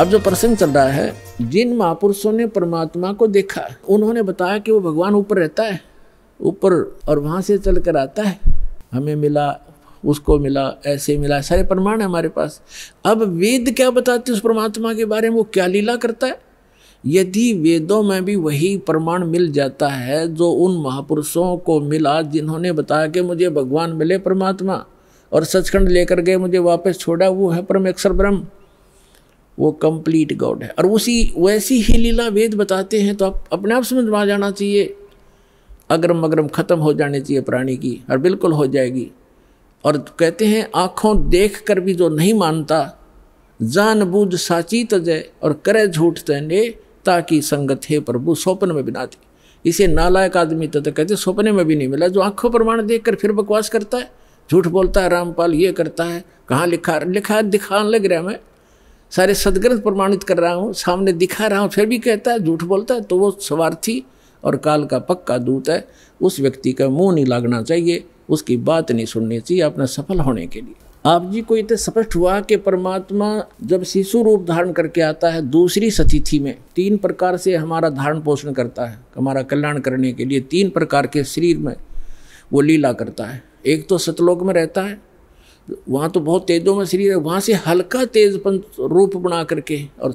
अब जो प्रसंग चल रहा है जिन महापुरुषों ने परमात्मा को देखा उन्होंने बताया कि वो भगवान ऊपर रहता है ऊपर और वहाँ से चल कर आता है हमें मिला उसको मिला ऐसे मिला सारे प्रमाण है हमारे पास अब वेद क्या बताते उस परमात्मा के बारे में वो क्या लीला करता है यदि वेदों में भी वही प्रमाण मिल जाता है जो उन महापुरुषों को मिला जिन्होंने बताया कि मुझे भगवान मिले परमात्मा और सचखंड लेकर गए मुझे वापस छोड़ा वो है परमेश्वर ब्रह्म वो कंप्लीट गॉड है और उसी वैसी ही लीला वेद बताते हैं तो आप अपने आप समझ में आ जाना चाहिए अगरम अगरम ख़त्म हो जाने चाहिए प्राणी की और बिल्कुल हो जाएगी और कहते हैं आँखों देख कर भी जो नहीं मानता जान बूझ साची तजय और करे झूठ तैने ताकि संगत है प्रभु स्वप्न में बिना दे इसे नालायक आदमी तो कहते सपने में भी नहीं मिला जो आंखों प्रमाण देख कर फिर बकवास करता है झूठ बोलता है रामपाल ये करता है कहाँ लिखा लिखा दिखाने लग रहा है मैं सारे सदग्रंथ प्रमाणित कर रहा हूँ सामने दिखा रहा हूँ फिर भी कहता है झूठ बोलता है तो वो स्वार्थी और काल का पक्का दूत है उस व्यक्ति का मुंह नहीं लागना चाहिए उसकी बात नहीं सुननी चाहिए अपना सफल होने के लिए आप जी को इतना स्पष्ट हुआ कि परमात्मा जब शिशु रूप धारण करके आता है दूसरी सतिथि में तीन प्रकार से हमारा धारण पोषण करता है हमारा कल्याण करने के लिए तीन प्रकार के शरीर में वो लीला करता है एक तो सतलोक में रहता है वहाँ तो बहुत तेजों में शरीर है वहाँ से हल्का तेजपन रूप बना करके और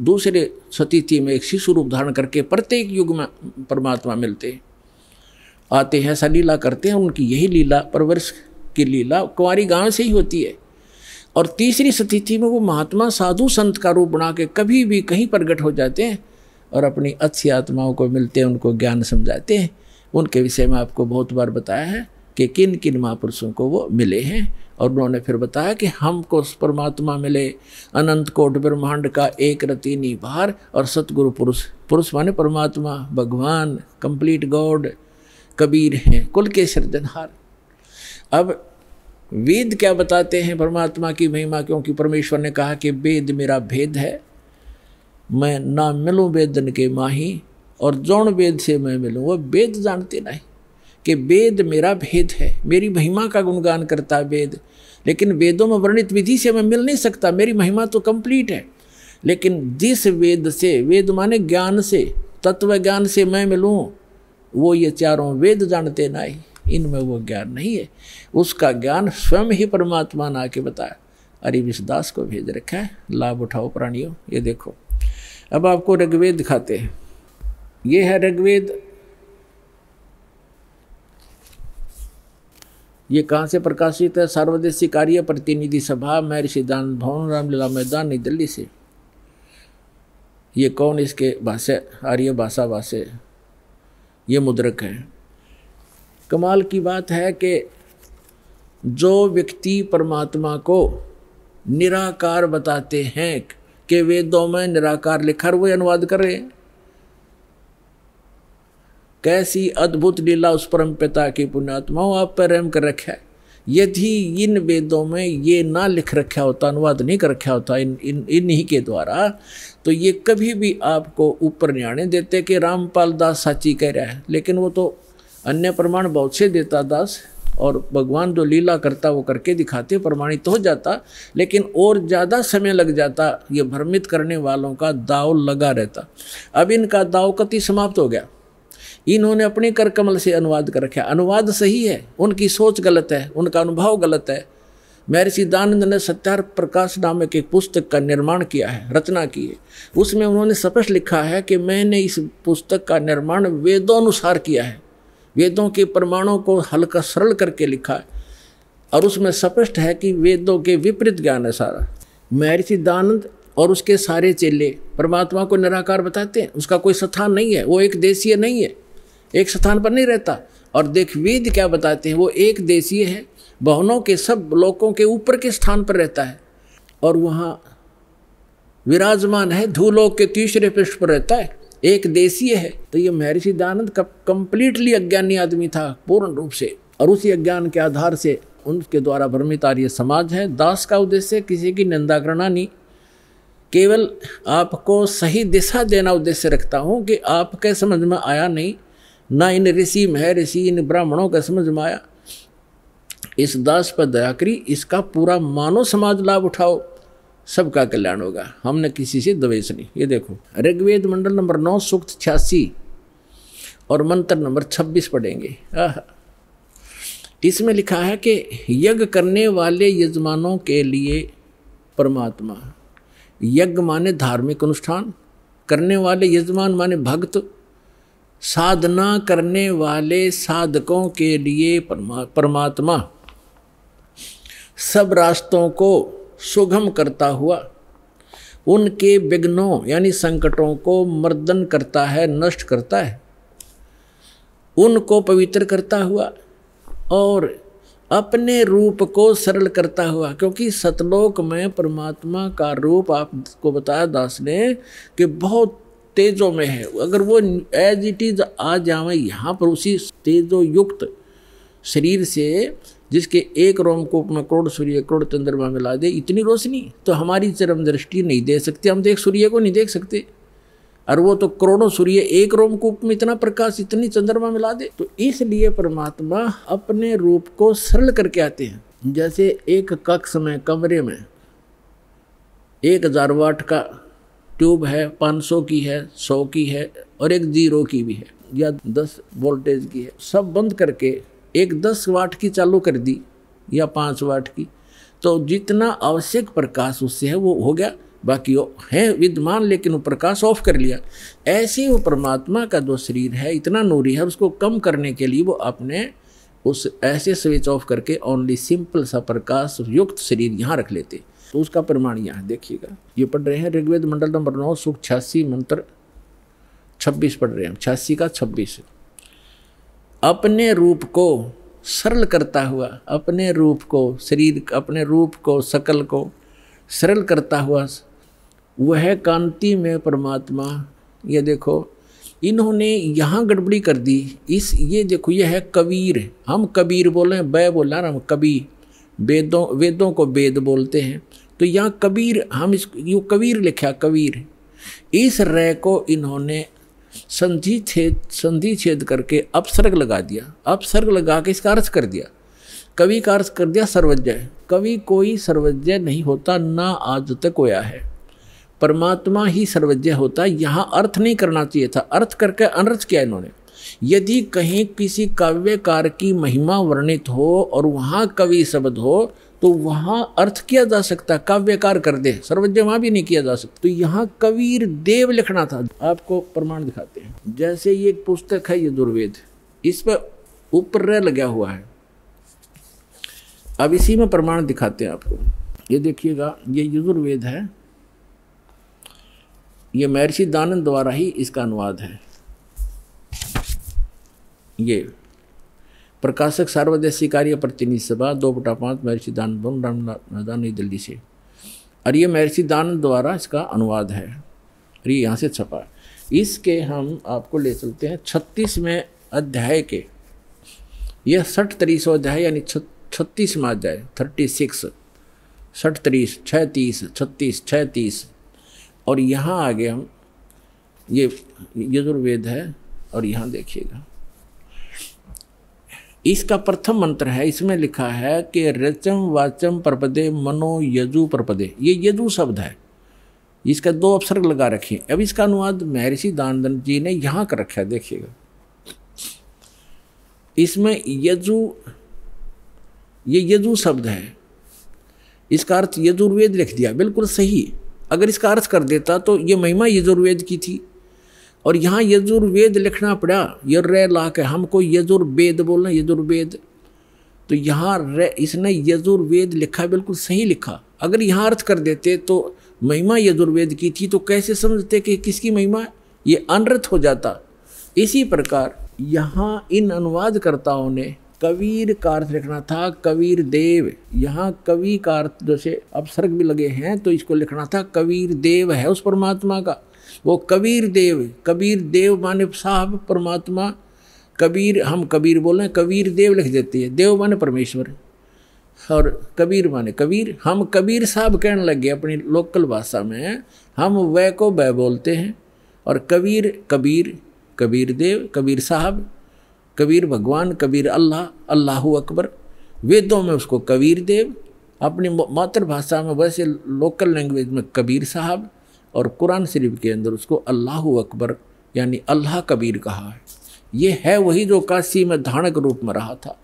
दूसरे सतीथि में एक शिशु रूप धारण करके प्रत्येक युग में परमात्मा मिलते आते हैं ऐसा लीला करते हैं उनकी यही लीला परवरिश की लीला कुंवारी गांव से ही होती है और तीसरी सतीथि में वो महात्मा साधु संत का रूप बना के कभी भी कहीं प्रगट हो जाते हैं और अपनी अच्छी आत्माओं को मिलते हैं उनको ज्ञान समझाते हैं उनके विषय में आपको बहुत बार बताया है कि किन किन महापुरुषों को वो मिले हैं और उन्होंने फिर बताया कि हमको उस परमात्मा मिले अनंत कोट ब्रह्मांड का एक रतीनी भार और सतगुरु पुरुष पुरुष माने परमात्मा भगवान कंप्लीट गॉड कबीर हैं कुल के सृजनहार अब वेद क्या बताते हैं परमात्मा की महिमा क्योंकि परमेश्वर ने कहा कि वेद मेरा भेद है मैं ना मिलूं वेदन के माही और जौन वेद से मैं मिलूं वो वेद जानते नहीं कि वेद मेरा भेद है मेरी महिमा का गुणगान करता है वेद लेकिन वेदों में वर्णित विधि से मैं मिल नहीं सकता मेरी महिमा तो कंप्लीट है लेकिन जिस वेद से वेद माने ज्ञान से तत्व ज्ञान से मैं मिलूँ वो ये चारों वेद जानते ना ही इनमें वो ज्ञान नहीं है उसका ज्ञान स्वयं ही परमात्मा ने आके बताया अरिविश दास को भेज रखा है लाभ उठाओ प्राणियों ये देखो अब आपको ऋग्वेद दिखाते हैं ये है ऋग्वेद ये कहाँ से प्रकाशित है सर्वदेशी कार्य प्रतिनिधि सभा मैं सिद्धांत भवन रामलीला मैदान नई दिल्ली से ये कौन इसके भाषा आर्य भाषा भाषे ये मुद्रक है कमाल की बात है कि जो व्यक्ति परमात्मा को निराकार बताते हैं के वेदों में निराकार लिखा वो अनुवाद कर रहे हैं कैसी अद्भुत लीला उस परम पिता की पुण्यात्माओं आप पर रेम कर रखा है यदि इन वेदों में ये ना लिख रखा होता अनुवाद नहीं कर रखा होता इन इन इन्हीं के द्वारा तो ये कभी भी आपको ऊपर न्याणे देते कि रामपाल दास साची कह रहा है लेकिन वो तो अन्य प्रमाण बहुत से देता दास और भगवान जो लीला करता वो करके दिखाते प्रमाणित तो हो जाता लेकिन और ज़्यादा समय लग जाता ये भ्रमित करने वालों का दाव लगा रहता अब इनका दाव कति समाप्त हो गया इन्होंने अपने कर कमल से अनुवाद कर रखा अनुवाद सही है उनकी सोच गलत है उनका अनुभव गलत है महर्षि दानंद ने सत्यार प्रकाश नामक एक पुस्तक का निर्माण किया है रचना की है उसमें उन्होंने स्पष्ट लिखा है कि मैंने इस पुस्तक का निर्माण अनुसार किया है वेदों के प्रमाणों को हल्का सरल करके लिखा है और उसमें स्पष्ट है कि वेदों के विपरीत ज्ञान है सारा महर्षि दानंद और उसके सारे चेले परमात्मा को निराकार बताते हैं उसका कोई स्थान नहीं है वो एक देशीय नहीं है एक स्थान पर नहीं रहता और देख वेद क्या बताते हैं वो एक देशीय है भवनों के सब लोगों के ऊपर के स्थान पर रहता है और वहाँ विराजमान है धूलोक के तीसरे पृष्ठ पर रहता है एक देशीय है तो ये महर्षि दानंद का कंप्लीटली अज्ञानी आदमी था पूर्ण रूप से और उसी अज्ञान के आधार से उनके द्वारा भ्रमित आर्य समाज है दास का उद्देश्य किसी की निंदा करना नहीं केवल आपको सही दिशा देना उद्देश्य रखता हूँ कि आपके समझ में आया नहीं न इन ऋषि मह ऋषि इन ब्राह्मणों का समझ में आया इस दास पर दया करी इसका पूरा मानव समाज लाभ उठाओ सबका कल्याण होगा हमने किसी से दवेश नहीं ये देखो ऋग्वेद मंडल नंबर नौ सूक्त छियासी और मंत्र नंबर छब्बीस पढ़ेंगे आह इसमें लिखा है कि यज्ञ करने वाले यजमानों के लिए परमात्मा यज्ञ माने धार्मिक अनुष्ठान करने वाले यजमान माने भक्त साधना करने वाले साधकों के लिए परमा, परमात्मा सब रास्तों को सुगम करता हुआ उनके विघ्नों यानी संकटों को मर्दन करता है नष्ट करता है उनको पवित्र करता हुआ और अपने रूप को सरल करता हुआ क्योंकि सतलोक में परमात्मा का रूप आपको बताया दास ने कि बहुत तेजो में है अगर वो एज इट इज आ जावे यहाँ पर उसी तेजो युक्त शरीर से जिसके एक रोमकूप में करोड़ सूर्य करोड़ चंद्रमा में ला दे इतनी रोशनी तो हमारी चरम दृष्टि नहीं दे सकते हम देख सूर्य को नहीं देख सकते और वो तो करोड़ों सूर्य एक रोमकूप में इतना प्रकाश इतनी चंद्रमा में ला दे तो इसलिए परमात्मा अपने रूप को सरल करके आते हैं जैसे एक कक्ष में कमरे में एक हजार वाट का ट्यूब है 500 की है 100 की है और एक जीरो की भी है या 10 वोल्टेज की है सब बंद करके एक 10 वाट की चालू कर दी या 5 वाट की तो जितना आवश्यक प्रकाश उससे है वो हो गया बाकी है विद्यमान लेकिन वो प्रकाश ऑफ कर लिया ऐसे वो परमात्मा का जो शरीर है इतना नूरी है उसको कम करने के लिए वो अपने उस ऐसे स्विच ऑफ करके ओनली सिंपल सा प्रकाश युक्त शरीर यहाँ रख लेते तो उसका प्रमाण यहाँ देखिएगा ये पढ़ रहे हैं ऋग्वेद मंडल नंबर नौ सुख छियासी मंत्र छब्बीस पढ़ रहे हैं छियासी का छब्बीस अपने रूप को सरल करता हुआ अपने रूप को शरीर अपने रूप को शकल को सरल करता हुआ वह कांति में परमात्मा ये देखो इन्होंने यहाँ गड़बड़ी कर दी इस ये देखो ये है कबीर हम कबीर बोले हैं बै बोला हम कबीर वेदों वेदों को वेद बोलते हैं तो यहाँ कबीर हम इस यू कबीर लिखा कबीर इस रय को इन्होंने संधि छेद संधि छेद करके अपसर्ग लगा दिया अपसर्ग लगा के इसका अर्थ कर दिया कवि का अर्थ कर दिया सर्वज्ञ कवि कोई सर्वज्ञ नहीं होता ना आज तक होया है परमात्मा ही सर्वज्ञ होता है यहाँ अर्थ नहीं करना चाहिए था अर्थ करके अनर्थ किया इन्होंने यदि कहीं किसी काव्यकार की महिमा वर्णित हो और वहाँ कवि शब्द हो तो वहाँ अर्थ किया जा सकता काव्यकार कर दे सर्वज्ञ वहाँ भी नहीं किया जा सकता तो यहाँ कबीर देव लिखना था आपको प्रमाण दिखाते हैं जैसे ये एक पुस्तक है ये दुर्वेद इस पर ऊपर लगा हुआ है अब इसी में प्रमाण दिखाते हैं आपको ये देखिएगा ये यजुर्वेद है ये महर्षि दानंद द्वारा ही इसका अनुवाद है ये प्रकाशक सार्वदेशी कार्य प्रतिनिधि सभा दो बटा पाँच महर्षि दानंद भवन रामदा नई दिल्ली से और ये महर्षि दानंद द्वारा इसका अनुवाद है और ये यहाँ से छपा इसके हम आपको ले चलते हैं छत्तीसवें अध्याय के यह सठ त्रीस अध्याय यानी छत्तीसवा अध्याय थर्टी सिक्स सठ तरीस छः तीस छत्तीस छः तीस और यहाँ आगे हम ये यजुर्वेद है और यहाँ देखिएगा इसका प्रथम मंत्र है इसमें लिखा है कि रचम वाचम प्रपदे मनो यजु प्रपदे ये यजु शब्द है इसका दो अवसर लगा रखे अब इसका अनुवाद महर्षि दानदन जी ने यहाँ कर रखा है देखिएगा इसमें यजु ये यजु शब्द है इसका अर्थ यजुर्वेद लिख दिया बिल्कुल सही अगर इसका अर्थ कर देता तो ये महिमा यजुर्वेद की थी और यहाँ यजुर्वेद लिखना पड़ा यर्र ला के हमको यजुर्वेद बोलना यजुर्वेद तो यहाँ इसने यजुर्वेद लिखा बिल्कुल सही लिखा अगर यहाँ अर्थ कर देते तो महिमा यजुर्वेद की थी तो कैसे समझते कि किसकी महिमा ये अनर्थ हो जाता इसी प्रकार यहाँ इन अनुवादकर्ताओं ने कबीर का अर्थ लिखना था कबीर देव यहाँ कवि का अर्थ जैसे अपसर्ग भी लगे हैं तो इसको लिखना था कबीर देव है उस परमात्मा का वो कबीर देव कबीर देव माने साहब परमात्मा कबीर हम कबीर बोलें कबीर देव लिख देते हैं देव माने परमेश्वर और कबीर माने कबीर हम कबीर साहब कहने लगे अपनी लोकल भाषा में हम वह को वह बोलते हैं और कबीर कबीर कबीर देव कबीर साहब कबीर भगवान कबीर अल्लाह अल्लाह अकबर वेदों में उसको कबीर देव अपनी मातृभाषा में वैसे लोकल लैंग्वेज में कबीर साहब और कुरान शरीफ के अंदर उसको अल्लाह अकबर यानी अल्लाह कबीर कहा है ये है वही जो काशी में धाणक रूप में रहा था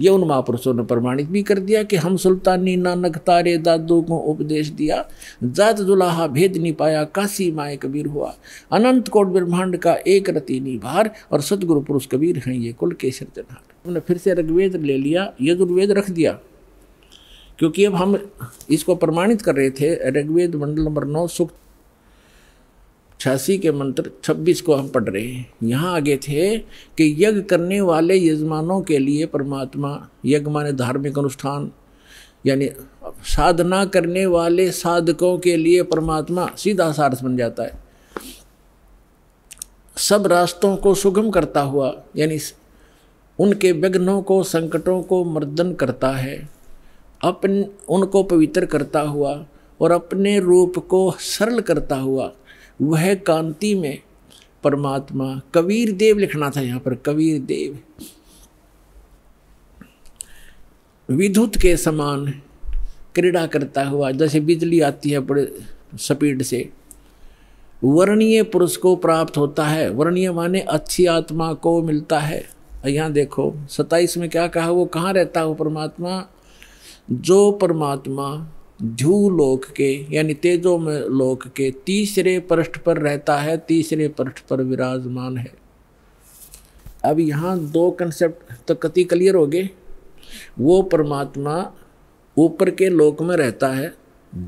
ये उन महापुरुषों ने प्रमाणित भी कर दिया कि हम सुल्तानी नानक तारे दादू को उपदेश दिया जात जुलाहा भेद नहीं पाया काशी माए कबीर हुआ अनंत कोट ब्रह्मांड का एक रति निभार और सदगुरु पुरुष कबीर हैं ये कुल के सृजनहार हमने फिर से ऋग्वेद ले लिया यजुर्वेद रख दिया क्योंकि अब हम इसको प्रमाणित कर रहे थे ऋग्वेद मंडल नंबर नौ सुख छियासी के मंत्र छब्बीस को हम पढ़ रहे हैं यहाँ आगे थे कि यज्ञ करने वाले यजमानों के लिए परमात्मा यज्ञ माने धार्मिक अनुष्ठान यानी साधना करने वाले साधकों के लिए परमात्मा सीधा सार्थ बन जाता है सब रास्तों को सुगम करता हुआ यानी उनके विघ्नों को संकटों को मर्दन करता है अपन उनको पवित्र करता हुआ और अपने रूप को सरल करता हुआ वह कांति में परमात्मा कबीर देव लिखना था यहाँ पर कबीर देव विद्युत के समान क्रीड़ा करता हुआ जैसे बिजली आती है बड़े स्पीड से वर्णीय पुरुष को प्राप्त होता है वर्णीय माने अच्छी आत्मा को मिलता है यहाँ देखो सताइस में क्या कहा वो कहाँ रहता हो परमात्मा जो परमात्मा ध्रुव लोक के यानी तेजो में लोक के तीसरे पृष्ठ पर रहता है तीसरे पृष्ठ पर विराजमान है अब यहाँ दो कंसेप्ट तो कति क्लियर हो गए वो परमात्मा ऊपर के लोक में रहता है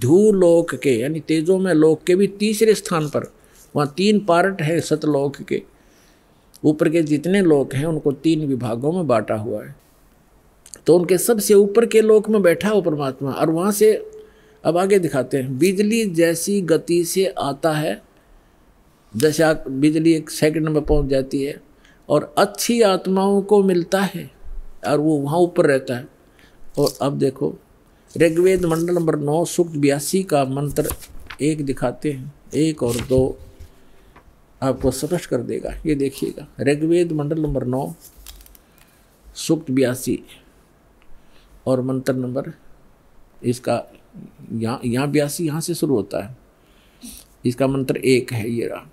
ध्रुव लोक के यानी तेजो में लोक के भी तीसरे स्थान पर वहाँ तीन पार्ट है सतलोक के ऊपर के जितने लोक हैं उनको तीन विभागों में बांटा हुआ है तो उनके सबसे ऊपर के लोक में बैठा हो परमात्मा और वहाँ से अब आगे दिखाते हैं बिजली जैसी गति से आता है दशा बिजली एक सेकंड में पहुंच जाती है और अच्छी आत्माओं को मिलता है और वो वहाँ ऊपर रहता है और अब देखो ऋग्वेद मंडल नंबर नौ सूक्त बयासी का मंत्र एक दिखाते हैं एक और दो आपको स्पष्ट कर देगा ये देखिएगा ऋग्वेद मंडल नंबर नौ सूक्त बयासी और मंत्र नंबर इसका यहाँ यहाँ बयासी यहाँ से शुरू होता है इसका मंत्र एक है ये रहा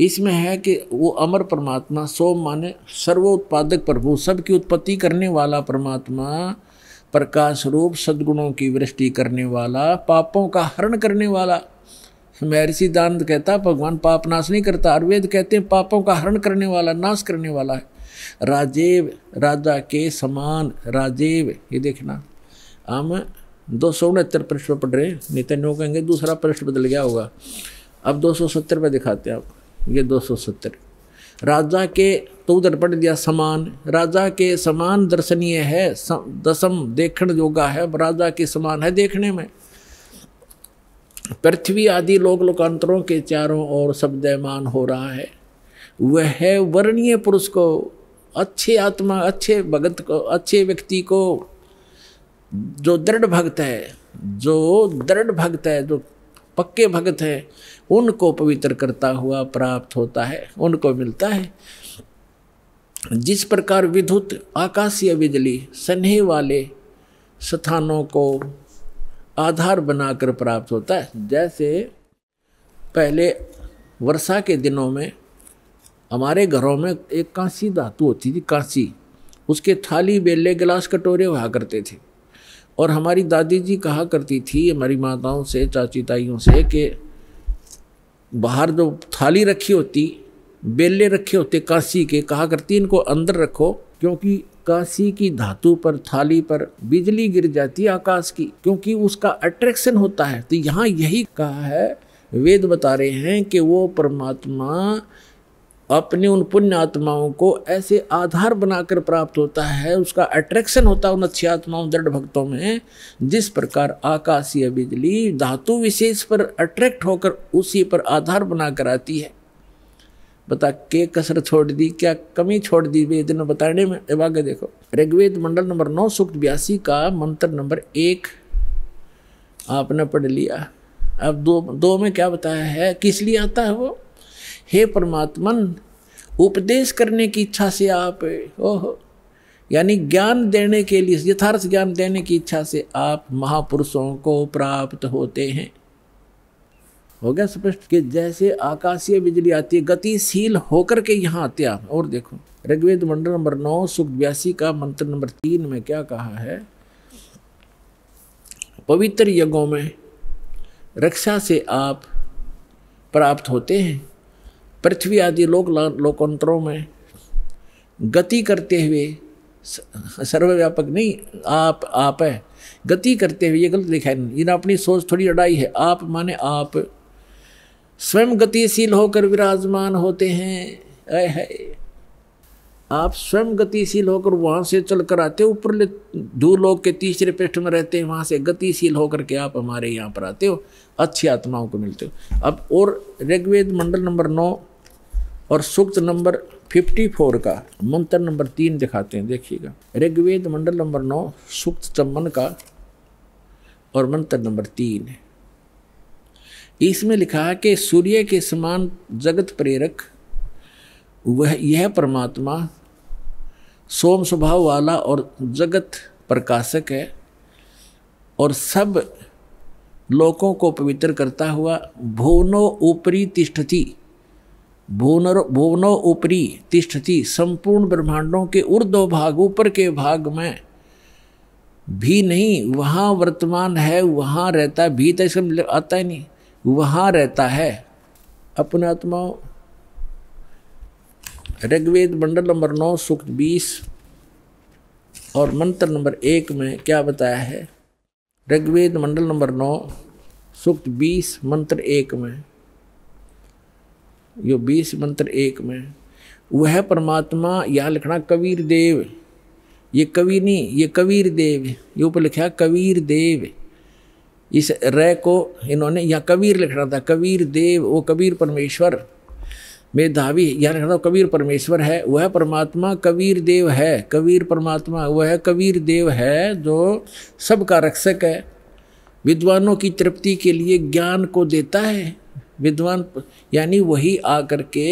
इसमें है कि वो अमर परमात्मा सो माने सर्वोत्पादक प्रभु सबकी उत्पत्ति करने वाला परमात्मा प्रकाश रूप सद्गुणों की वृष्टि करने वाला पापों का हरण करने वाला महर्षि दानंद कहता भगवान पाप नाश नहीं करता आयुर्वेद कहते हैं पापों का हरण करने वाला नाश करने वाला है राजेव राजा के समान राजेव ये देखना हम दो सौ उनहत्तर पृष्ठ पढ़ रहे नितिन वो कहेंगे दूसरा पृष्ठ बदल गया होगा अब दो सौ सत्तर पर दिखाते हैं ये दो सौ सत्तर राजा के तो उधर पढ़ दिया समान राजा के समान दर्शनीय है दसम देखण योगा है राजा के समान है देखने में पृथ्वी आदि लोक लोकांतरों के चारों ओर शब्दमान हो रहा है वह वर्णीय पुरुष को अच्छे आत्मा अच्छे भगत को अच्छे व्यक्ति को जो दृढ़ भक्त है जो दृढ़ भक्त है जो पक्के भक्त हैं उनको पवित्र करता हुआ प्राप्त होता है उनको मिलता है जिस प्रकार विद्युत आकाशीय बिजली सन्हे वाले स्थानों को आधार बनाकर प्राप्त होता है जैसे पहले वर्षा के दिनों में हमारे घरों में एक कांसी धातु होती थी कांसी उसके थाली बेले गिलास कटोरे हुआ करते थे और हमारी दादी जी कहा करती थी हमारी माताओं से चाची ताइयों से कि बाहर जो थाली रखी होती बेले रखे होते काशी के कहा करती इनको अंदर रखो क्योंकि काशी की धातु पर थाली पर बिजली गिर जाती है आकाश की क्योंकि उसका अट्रैक्शन होता है तो यहाँ यही कहा है वेद बता रहे हैं कि वो परमात्मा अपने उन पुण्य आत्माओं को ऐसे आधार बनाकर प्राप्त होता है उसका अट्रैक्शन होता है उन अच्छी आत्माओं दृढ़ भक्तों में जिस प्रकार आकाशीय बिजली धातु विशेष पर अट्रैक्ट होकर उसी पर आधार बनाकर आती है बता के कसर छोड़ दी क्या कमी छोड़ दी वेद ने बताने में आगे देखो ऋग्वेद मंडल नंबर नौ सूक्त बयासी का मंत्र नंबर एक आपने पढ़ लिया अब दो दो में क्या बताया है किस लिए आता है वो हे परमात्मन उपदेश करने की इच्छा से आप ओहो यानी ज्ञान देने के लिए यथार्थ ज्ञान देने की इच्छा से आप महापुरुषों को प्राप्त होते हैं हो गया स्पष्ट कि जैसे आकाशीय बिजली आती है गतिशील होकर के यहाँ आते आप और देखो ऋग्वेद मंडल नंबर नौ सुख व्यासी का मंत्र नंबर तीन में क्या कहा है पवित्र यज्ञों में रक्षा से आप प्राप्त होते हैं पृथ्वी आदि लोक लोकतंत्रों में गति करते हुए सर्वव्यापक नहीं आप आप है गति करते हुए ये गलत दिखाई नहीं इन्हें अपनी सोच थोड़ी अड़ाई है आप माने आप स्वयं गतिशील होकर विराजमान होते हैं अय है आप स्वयं गतिशील होकर वहाँ से चल कर आते दो लोग के तीसरे पृष्ठ में रहते हैं वहाँ से गतिशील होकर के आप हमारे यहाँ पर आते हो अच्छी आत्माओं को मिलते हो अब और ऋग्वेद मंडल नंबर नौ और सूक्त नंबर 54 का मंत्र नंबर तीन दिखाते हैं देखिएगा ऋग्वेद मंडल नंबर नौ सूक्त चम्बन का और मंत्र नंबर तीन इसमें लिखा है कि सूर्य के समान जगत प्रेरक वह यह परमात्मा सोम स्वभाव वाला और जगत प्रकाशक है और सब लोकों को पवित्र करता हुआ भुवनो ऊपरी तिष्ठती भूनर भुवनो ऊपरी तिष्ठती संपूर्ण ब्रह्मांडों के उर्दो भाग ऊपर के भाग में भी नहीं वहाँ वर्तमान है वहाँ रहता भी तो इसका मतलब आता ही नहीं वहाँ रहता है अपने आत्माओं ऋग्वेद मंडल नंबर नौ सुख बीस और मंत्र नंबर एक में क्या बताया है ऋग्वेद मंडल नंबर नौ सूक्त बीस मंत्र एक में यो बीस मंत्र एक में वह परमात्मा यह लिखना कबीर देव ये कवि नहीं ये कबीर देव ये ऊपर लिखा कबीर देव इस रय को इन्होंने यहाँ कबीर लिख रहा था कबीर देव वो कबीर परमेश्वर मेधावी यह लिख रहा था कबीर परमेश्वर है वह परमात्मा कबीर देव है कबीर परमात्मा वह कबीर देव है जो सबका रक्षक है विद्वानों की तृप्ति के लिए ज्ञान को देता है विद्वान यानी वही आकर के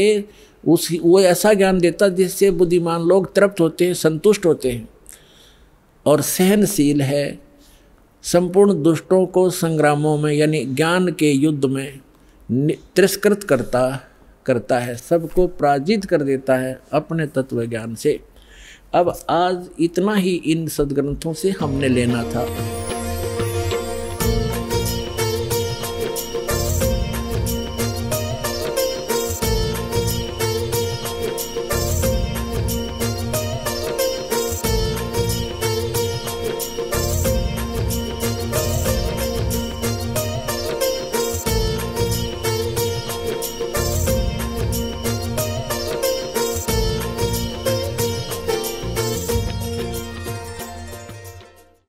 उस वो ऐसा ज्ञान देता जिससे बुद्धिमान लोग तृप्त होते हैं संतुष्ट होते हैं और सहनशील है संपूर्ण दुष्टों को संग्रामों में यानी ज्ञान के युद्ध में तिरस्कृत करता करता है सबको पराजित कर देता है अपने तत्व ज्ञान से अब आज इतना ही इन सदग्रंथों से हमने लेना था